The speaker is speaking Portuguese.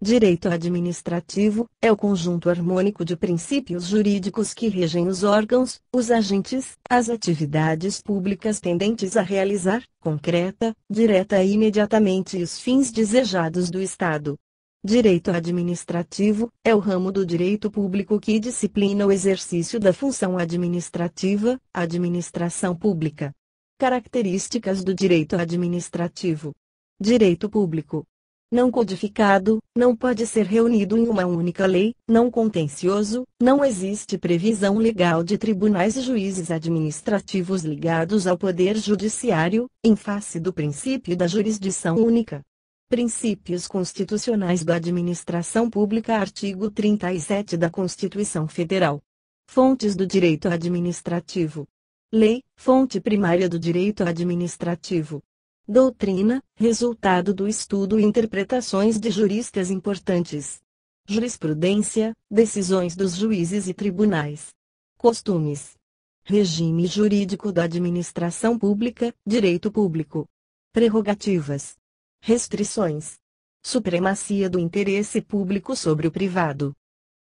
Direito administrativo é o conjunto harmônico de princípios jurídicos que regem os órgãos, os agentes, as atividades públicas tendentes a realizar, concreta, direta e imediatamente os fins desejados do Estado. Direito administrativo é o ramo do direito público que disciplina o exercício da função administrativa, administração pública. Características do direito administrativo: Direito público não codificado, não pode ser reunido em uma única lei, não contencioso, não existe previsão legal de tribunais e juízes administrativos ligados ao poder judiciário, em face do princípio da jurisdição única. Princípios constitucionais da administração pública, artigo 37 da Constituição Federal. Fontes do direito administrativo. Lei, fonte primária do direito administrativo. Doutrina, resultado do estudo e interpretações de juristas importantes. Jurisprudência, decisões dos juízes e tribunais. Costumes. Regime jurídico da administração pública, direito público. Prerrogativas. Restrições. Supremacia do interesse público sobre o privado.